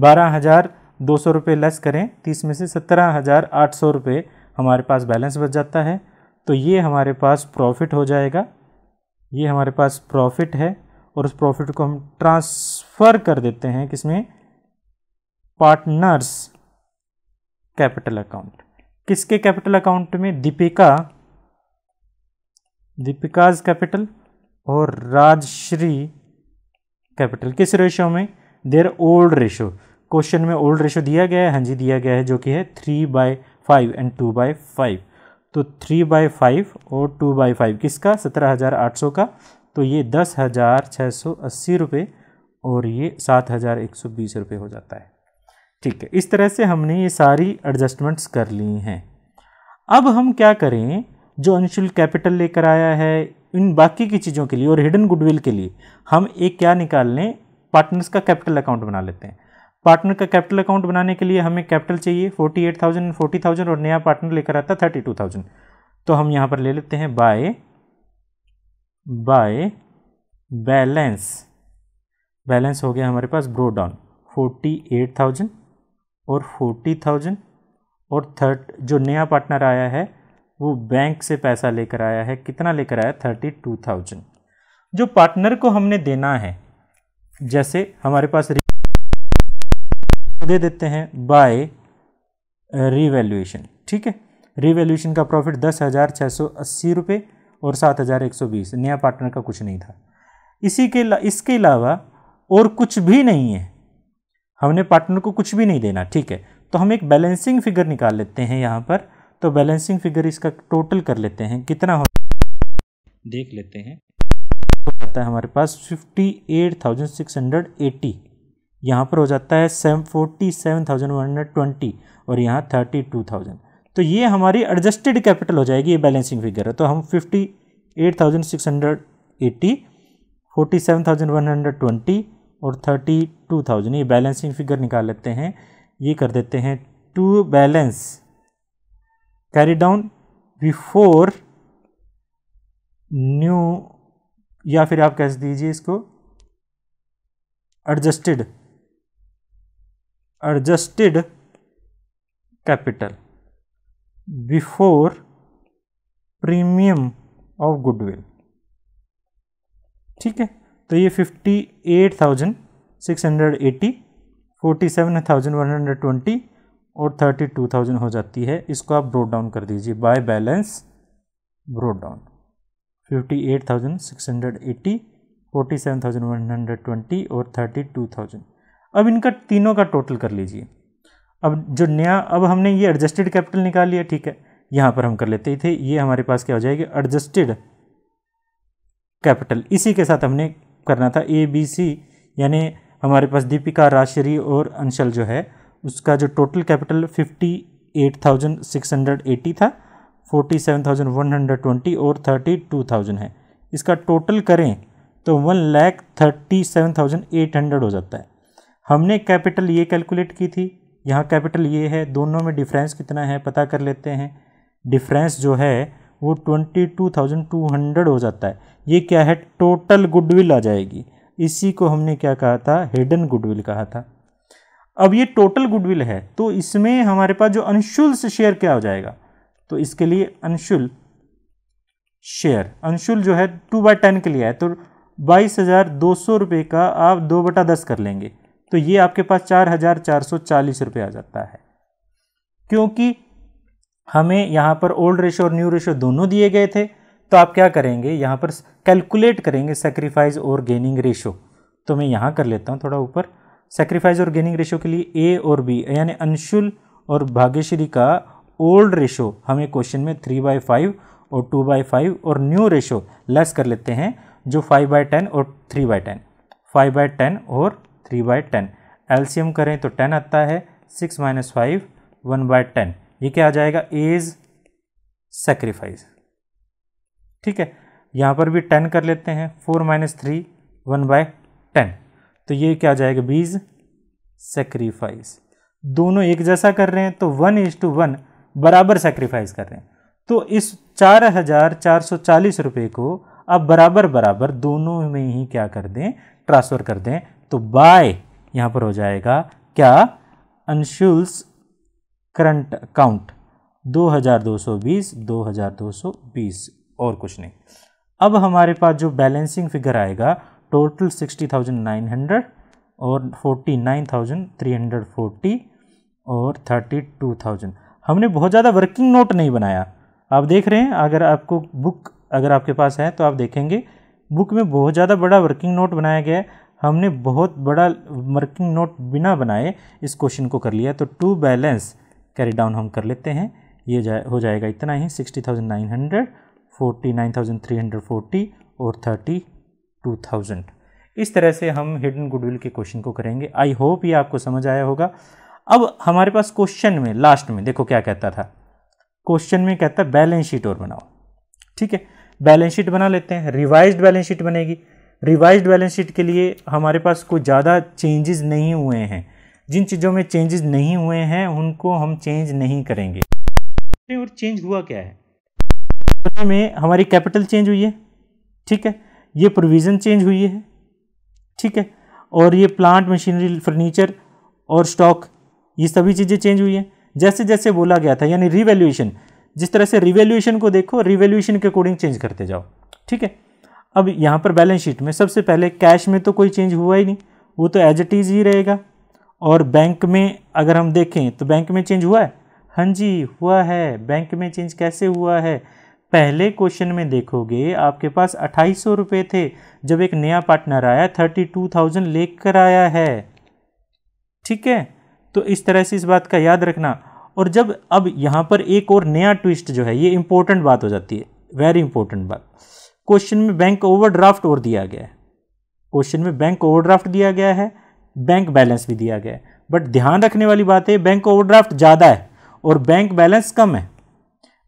बारह हज़ार दो सौ रुपये लेस करें तीस में से सत्रह हज़ार आठ सौ रुपये हमारे पास बैलेंस बच जाता है तो ये हमारे पास प्रॉफिट हो जाएगा ये हमारे पास प्रॉफिट है और उस प्रॉफिट को हम ट्रांसफ़र कर देते हैं किसमें पार्टनर्स कैपिटल अकाउंट किसके कैपिटल अकाउंट में दीपिका दीपिकाज कैपिटल और राजश्री कैपिटल किस रेशो में देर ओल्ड रेशो क्वेश्चन में ओल्ड रेशो दिया गया है हाँ जी दिया गया है जो कि है three by five and two by five तो थ्री बाय फाइव और टू बाय फाइव किसका सत्रह हज़ार आठ सौ का तो ये दस हज़ार छः सौ अस्सी रुपये और ये सात हज़ार एक सौ बीस रुपये हो जाता है ठीक है इस तरह से हमने ये सारी एडजस्टमेंट्स कर ली हैं अब हम क्या करें जो अनशुल्क कैपिटल लेकर आया है इन बाकी की चीज़ों के लिए और हिडन गुडविल के लिए हम एक क्या निकाल लें पार्टनर्स का कैपिटल अकाउंट बना लेते हैं पार्टनर का कैपिटल अकाउंट बनाने के लिए हमें कैपिटल चाहिए forty eight thousand forty thousand और नया पार्टनर लेकर आता थर्टी टू थाउजेंड तो हम यहाँ पर ले लेते हैं बाय बाय बैलेंस बैलेंस हो गया हमारे पास brought down forty eight thousand और फोर्टी थाउजेंड और थर्ट जो नया पार्टनर आया है वो बैंक से पैसा लेकर आया है कितना लेकर आया थर्टी टू थाउजेंड जो पार्टनर को हमने देना है जैसे हमारे पास दे देते हैं बाय रिवेल्यूएशन ठीक है रिवेल्यूशन का प्रॉफिट दस हज़ार छः सौ अस्सी रुपये और सात हज़ार एक सौ बीस नया पार्टनर का कुछ नहीं था इसी के इसके अलावा और कुछ भी नहीं है हमने पार्टनर को कुछ भी नहीं देना ठीक है तो हम एक बैलेंसिंग फिगर निकाल लेते हैं यहाँ पर तो बैलेंसिंग फिगर इसका टोटल कर लेते हैं कितना हो देख लेते हैं हो तो जाता है हमारे पास fifty eight thousand six hundred eighty यहाँ पर हो जाता है seven forty seven thousand one hundred twenty और यहाँ थर्टी टू थाउजेंड तो ये हमारी एडजस्टेड कैपिटल हो जाएगी ये बैलेंसिंग फिगर है तो हम fifty eight thousand six hundred eighty forty seven thousand one hundred twenty और थर्टी टू थाउजेंड ये बैलेंसिंग फिगर निकाल लेते हैं ये कर देते हैं to balance carried down before new या फिर आप कह दीजिए इसको adjusted adjusted capital before premium of goodwill ठीक है तो ये fifty eight thousand six hundred eighty forty seven thousand one hundred twenty और थर्टी टू थाउजेंड हो जाती है इसको आप ब्रोड डाउन कर दीजिए by balance brought down fifty eight thousand six hundred eighty forty seven thousand one hundred twenty और thirty two thousand अब इनका तीनों का टोटल कर लीजिए अब जो नया अब हमने ये एडजस्टेड कैपिटल निकाल लिया ठीक है यहाँ पर हम कर लेते थे ये हमारे पास क्या हो जाएगी एडजस्टेड कैपिटल इसी के साथ हमने करना था ए बी सी यानी हमारे पास दीपिका राशरी और अंशल जो है उसका जो total capital fifty eight thousand six hundred eighty था forty seven thousand one hundred twenty और थर्टी टू थाउजेंड है इसका टोटल करें तो one lakh thirty seven thousand eight hundred हो जाता है हमने कैपिटल ये कैलकुलेट की थी यहाँ कैपिटल ये है दोनों में डिफरेंस कितना है पता कर लेते हैं डिफरेंस जो है वो twenty two thousand two hundred हो जाता है ये क्या है टोटल गुडविल आ जाएगी इसी को हमने क्या कहा था हिडन गुडविल कहा था अब ये टोटल गुडविल है तो इसमें हमारे पास जो अंशुल्स शेयर क्या हो जाएगा तो इसके लिए अंशुल शेयर अंशुल जो है टू बाय टेन के लिए है तो बाईस हज़ार दो सौ रुपये का आप दो बटा दस कर लेंगे तो ये आपके पास चार हज़ार चार सौ चालीस रुपये आ जाता है क्योंकि हमें यहाँ पर ओल्ड रेशो और न्यू रेशो दोनों दिए गए थे तो आप क्या करेंगे यहाँ पर कैलकुलेट करेंगे सेक्रीफाइज और गेनिंग रेशो तो मैं यहाँ कर लेता हूँ थोड़ा ऊपर सेक्रीफाइस और गेनिंग रेशो के लिए ए और बी यानी अंशुल और भाग्यश्री का ओल्ड रेशो हमें क्वेश्चन में थ्री बाई फाइव और टू बाई फाइव और न्यू रेशो लेस कर लेते हैं जो फाइव बाई टेन और three by ten five by ten और थ्री बाई टेन एल्सीयम करें तो टेन आता है six minus five one by ten ये क्या आ जाएगा एज सेक्रीफाइस ठीक है यहाँ पर भी टेन कर लेते हैं four minus three one by ten तो ये क्या आ जाएगा बीज सेक्रीफाइस दोनों एक जैसा कर रहे हैं तो वन इज टू वन बराबर सेक्रीफाइस कर रहे हैं तो इस चार हजार चार सौ चालीस रुपये को आप बराबर बराबर दोनों में ही क्या कर दें ट्रांसफ़र कर दें तो बाय यहाँ पर हो जाएगा क्या अंशुल्स करंट अकाउंट 2220 2220 और कुछ नहीं अब हमारे पास जो बैलेंसिंग फिगर आएगा टोटल 60,900 और 49,340 और 32,000 हमने बहुत ज़्यादा वर्किंग नोट नहीं बनाया आप देख रहे हैं अगर आपको बुक अगर आपके पास है तो आप देखेंगे बुक में बहुत ज़्यादा बड़ा वर्किंग नोट बनाया गया है हमने बहुत बड़ा वर्किंग नोट बिना बनाए इस क्वेश्चन को कर लिया तो टू बैलेंस कैरी डाउन हम कर लेते हैं ये जा, हो जाएगा इतना ही sixty thousand nine hundred forty nine thousand three hundred forty और थर्टी 2000 इस तरह से हम हिडन गुडविल के क्वेश्चन को करेंगे आई होप ये आपको समझ आया होगा अब हमारे पास क्वेश्चन में लास्ट में देखो क्या कहता था क्वेश्चन में कहता है बैलेंस शीट और बनाओ ठीक है बैलेंस शीट बना लेते हैं रिवाइज्ड बैलेंस शीट बनेगी रिवाइज्ड बैलेंस शीट के लिए हमारे पास कोई ज़्यादा चेंजेस नहीं हुए हैं जिन चीज़ों में चेंजेस नहीं हुए हैं उनको हम चेंज नहीं करेंगे और चेंज हुआ क्या है तो में हमारी कैपिटल चेंज हुई है ठीक है ये प्रोविज़न चेंज हुई है ठीक है और ये प्लांट मशीनरी फर्नीचर और स्टॉक ये सभी चीज़ें चेंज हुई हैं जैसे जैसे बोला गया था यानी रिवेल्यूशन जिस तरह से रिवेल्यूशन को देखो रिवेल्यूशन के अकॉर्डिंग चेंज करते जाओ ठीक है अब यहाँ पर बैलेंस शीट में सबसे पहले कैश में तो कोई चेंज हुआ ही नहीं वो तो एज इट इज़ ही रहेगा और बैंक में अगर हम देखें तो बैंक में चेंज हुआ है हाँ जी हुआ है बैंक में चेंज कैसे हुआ है पहले क्वेश्चन में देखोगे आपके पास अट्ठाईस सौ रुपये थे जब एक नया पार्टनर आया थर्टी टू थाउजेंड लेकर आया है ठीक है तो इस तरह से इस बात का याद रखना और जब अब यहाँ पर एक और नया ट्विस्ट जो है ये इंपॉर्टेंट बात हो जाती है वेरी इंपॉर्टेंट बात क्वेश्चन में बैंक ओवरड्राफ्ट और दिया गया है क्वेश्चन में बैंक ओवरड्राफ्ट दिया गया है बैंक बैलेंस भी दिया गया है बट ध्यान रखने वाली बात है बैंक ओवरड्राफ्ट ज़्यादा है और बैंक बैलेंस कम है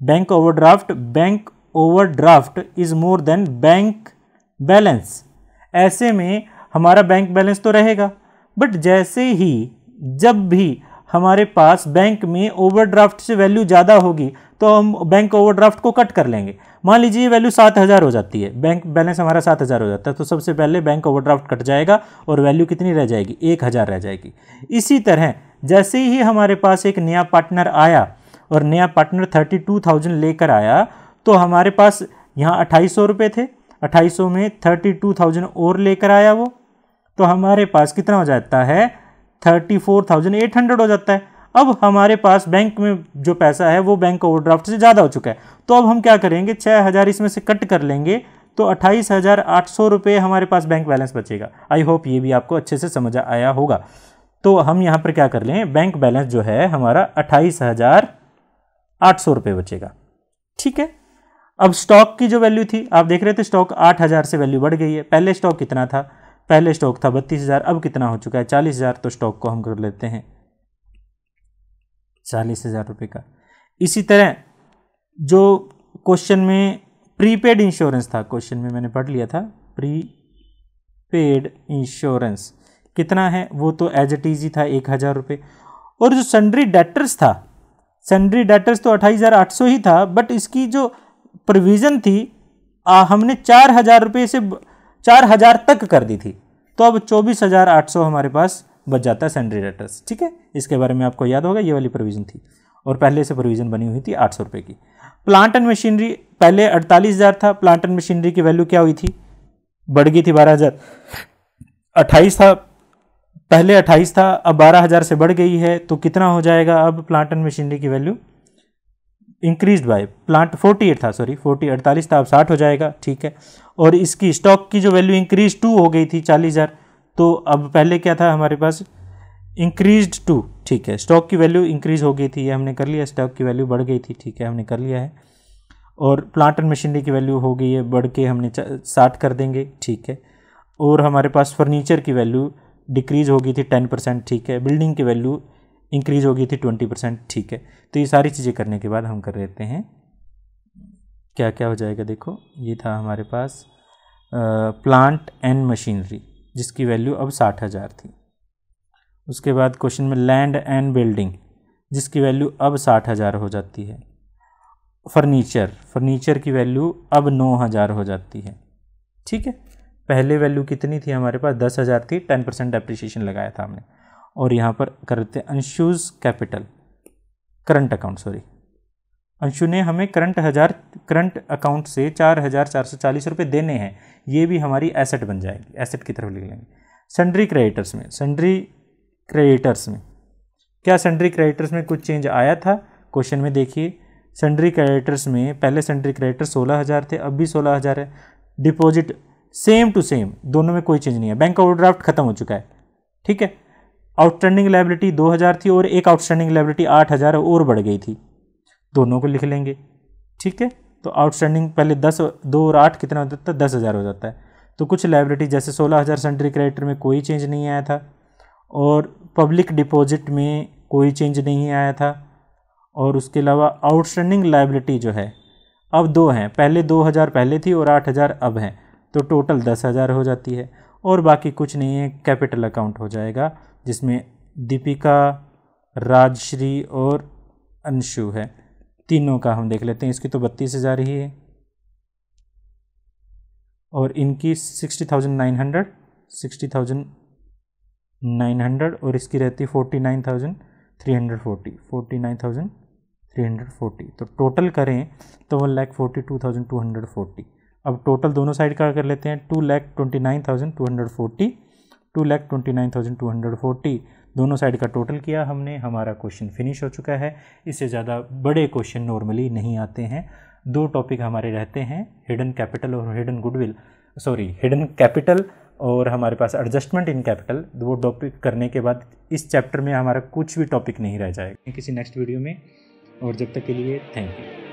draft bank overdraft is more than bank balance ऐसे में हमारा बैंक बैलेंस तो रहेगा बट जैसे ही जब भी हमारे पास बैंक में ओवरड्राफ्ट से वैल्यू ज़्यादा होगी तो हम बैंक ओवरड्राफ्ट को कट कर लेंगे मान लीजिए ये वैल्यू सात हज़ार हो जाती है बैंक बैलेंस हमारा सात हज़ार हो जाता है तो सबसे पहले बैंक ओवरड्राफ्ट कट जाएगा और वैल्यू कितनी रह जाएगी एक हज़ार रह जाएगी इसी तरह जैसे ही हमारे पास एक नया पार्टनर आया और नया पार्टनर थर्टी टू थाउजेंड लेकर आया तो हमारे पास यहाँ अट्ठाईस सौ रुपये थे अट्ठाईस सौ में थर्टी टू थाउजेंड और लेकर आया वो तो हमारे पास कितना हो जाता है thirty four thousand eight hundred हो जाता है अब हमारे पास बैंक में जो पैसा है वो बैंक ओवरड्राफ्ट से ज़्यादा हो चुका है तो अब हम क्या करेंगे छः हज़ार इसमें से कट कर लेंगे तो अट्ठाईस हज़ार आठ सौ रुपये हमारे पास बैंक बैलेंस बचेगा आई होप ये भी आपको अच्छे से समझ आया होगा तो हम यहाँ पर क्या कर लें बैंक बैलेंस जो है हमारा अट्ठाईस हज़ार आठ सौ रुपये बचेगा ठीक है अब स्टॉक की जो वैल्यू थी आप देख रहे थे स्टॉक आठ हज़ार से वैल्यू बढ़ गई है पहले स्टॉक कितना था पहले स्टॉक था बत्तीस हज़ार अब कितना हो चुका है चालीस हज़ार तो स्टॉक को हम कर लेते हैं चालीस हज़ार रुपये का इसी तरह जो क्वेश्चन में प्रीपेड इंश्योरेंस था क्वेश्चन में मैंने पढ़ लिया था प्री पेड इंश्योरेंस कितना है वो तो एज इट इजी था एक हज़ार रुपये और जो सन्ड्री डेटर्स था सन्ड्री डेटर्स तो 28,800 ही था बट इसकी जो प्रोविज़न थी आ, हमने चार हज़ार रुपये से चार हज़ार तक कर दी थी तो अब चौबीस हज़ार आठ सौ हमारे पास बच जाता है सेंड्री डेटर्स ठीक है इसके बारे में आपको याद होगा ये वाली प्रोविज़न थी और पहले से प्रोविज़न बनी हुई थी आठ सौ रुपये की प्लांट एंड मशीनरी पहले अड़तालीस हज़ार था प्लांट एंड मशीनरी की वैल्यू क्या हुई थी बढ़ गई थी बारह हज़ार अट्ठाईस था पहले अट्ठाईस था अब बारह हज़ार से बढ़ गई है तो कितना हो जाएगा अब प्लांट एंड मशीनरी की value increase by plant forty eight था सॉरी फोर्टी अड़तालीस था अब साठ हो जाएगा ठीक है और इसकी स्टॉक की जो वैल्यू इंक्रीज टू हो गई थी चालीस हज़ार तो अब पहले क्या था हमारे पास इंक्रीज टू ठीक है स्टॉक की वैल्यू इंक्रीज हो गई थी ये हमने कर लिया स्टॉक की वैल्यू बढ़ गई थी ठीक है हमने कर लिया है और प्लांट एंड मशीनरी की वैल्यू हो गई है बढ़ के हमने साठ कर देंगे ठीक है और हमारे पास फर्नीचर की वैल्यू डिक्रीज़ हो गई थी टेन परसेंट ठीक है बिल्डिंग की वैल्यू इंक्रीज़ हो गई थी ट्वेंटी परसेंट ठीक है तो ये सारी चीज़ें करने के बाद हम कर लेते हैं क्या क्या हो जाएगा देखो ये था हमारे पास प्लांट एंड मशीनरी जिसकी वैल्यू अब साठ हज़ार थी उसके बाद क्वेश्चन में लैंड एंड बिल्डिंग जिसकी वैल्यू अब साठ हज़ार हो जाती है फर्नीचर फर्नीचर की वैल्यू अब नौ हज़ार हो जाती है ठीक है पहले वैल्यू कितनी थी हमारे पास दस हज़ार थी टेन परसेंट डेप्रिशिएशन लगाया था हमने और यहाँ पर करते हैं capital current account sorry Anshu ने हमें करंट हज़ार करंट अकाउंट से चार हज़ार चार सौ चालीस रुपये देने हैं ये भी हमारी एसेट बन जाएगी एसेट की तरफ लिख लेंगे सेंड्री क्रेडिटर्स में सेंड्री क्रेडिटर्स में क्या सेंड्री क्रेडिटर्स में कुछ चेंज आया था क्वेश्चन में देखिए सेंड्री क्रेडिटर्स में पहले सेंड्री क्रेडिटर्स सोलह हज़ार थे अब भी सोलह हज़ार है डिपॉजिट सेम टू सेम दोनों में कोई चेंज नहीं है बैंक ओवरड्राफ्ट खत्म हो चुका है ठीक है आउटस्टैंडिंग लाइबिलिटी 2000 थी और एक आउटस्टैंडिंग लाइबिलिटी 8000 और बढ़ गई थी दोनों को लिख लेंगे ठीक है तो आउटस्टैंडिंग पहले दस दो और आठ कितना हो जाता है दस हज़ार हो जाता है तो कुछ लाइबिलिटी जैसे सोलह हज़ार सेंट्री क्रेडिटर में कोई चेंज नहीं आया था और पब्लिक डिपॉजिट में कोई चेंज नहीं आया था और उसके अलावा आउटस्टैंडिंग लाइबिलिटी जो है अब दो हैं पहले दो हज़ार पहले थी और आठ हज़ार अब हैं तो टोटल दस हज़ार हो जाती है और बाकी कुछ नहीं है कैपिटल अकाउंट हो जाएगा जिसमें दीपिका राजश्री और अंशु है तीनों का हम देख लेते हैं इसकी तो बत्तीस हज़ार ही है और इनकी sixty thousand nine hundred sixty thousand nine hundred और इसकी रहती है forty nine thousand three hundred forty forty nine thousand three hundred forty तो टोटल करें तो one lakh forty two thousand two hundred forty अब टोटल दोनों साइड का कर लेते हैं two lakh twenty nine thousand two hundred forty two lakh twenty nine thousand two hundred forty दोनों साइड का टोटल किया हमने हमारा क्वेश्चन फिनिश हो चुका है इससे ज़्यादा बड़े क्वेश्चन नॉर्मली नहीं आते हैं दो टॉपिक हमारे रहते हैं हिडन कैपिटल और hidden goodwill sorry hidden capital और हमारे पास एडजस्टमेंट इन कैपिटल वो टॉपिक करने के बाद इस चैप्टर में हमारा कुछ भी टॉपिक नहीं रह जाएगा किसी नेक्स्ट वीडियो में और जब तक के लिए थैंक यू